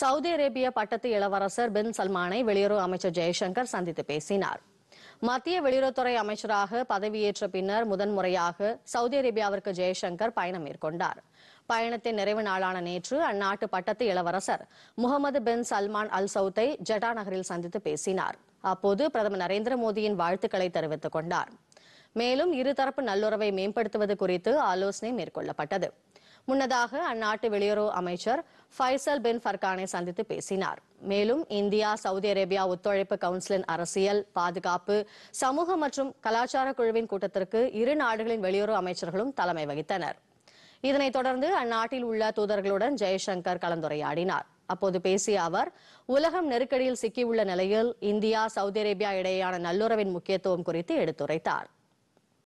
Saudi அரேபிய பட்டத்து இளவரசர் பின் சல்மானை வெளியுறவு அமைச்சர் ஜெய்சங்கர் சந்தித்து பேசினார் மத்திய வெளியுறவுத்துறை அமைச்சராக பதவியேற்ற பின்னர் முதன்முறையாக சவுதி அரேபியாவிற்கு ஜெய்சங்கர் பயணம் மேற்கொண்டார் பயணத்தின் நிறைவு நாளான நேற்று அந்நாட்டு பட்டத்து இளவரசர் முகமது பின் சல்மான் அல் சவுத்தை ஜடா நகரில் சந்தித்து பேசினார் அப்போது பிரதமர் நரேந்திர மோடியின் வாழ்த்துக்களை தெரிவித்துக் கொண்டார் மேலும் இருதரப்பு நல்லுறவை மேம்படுத்துவது குறித்து ஆலோசனை மேற்கொள்ளப்பட்டது முன்னதாக அந்நாட்டு வெளியுறவு அமைச்சர் ஃபைசல் பின் ஃபர்கானை சந்தித்து பேசினார் மேலும் இந்தியா சவுதி அரேபியா ஒத்துழைப்பு கவுன்சிலின் அரசியல் பாதுகாப்பு சமூக மற்றும் கலாச்சார குழுவின் கூட்டத்திற்கு இரு நாடுகளின் வெளியுறவு அமைச்சர்களும் தலைமை வகித்தனர் இதனைத் தொடர்ந்து அந்நாட்டில் உள்ள தூதர்களுடன் ஜெய்சங்கர் கலந்துரையாடினார் அப்போது பேசிய அவர் உலகம் நெருக்கடியில் சிக்கியுள்ள நிலையில் இந்தியா சவுதி அரேபியா இடையேயான நல்லுறவின் முக்கியத்துவம் குறித்து எடுத்துரைத்தார்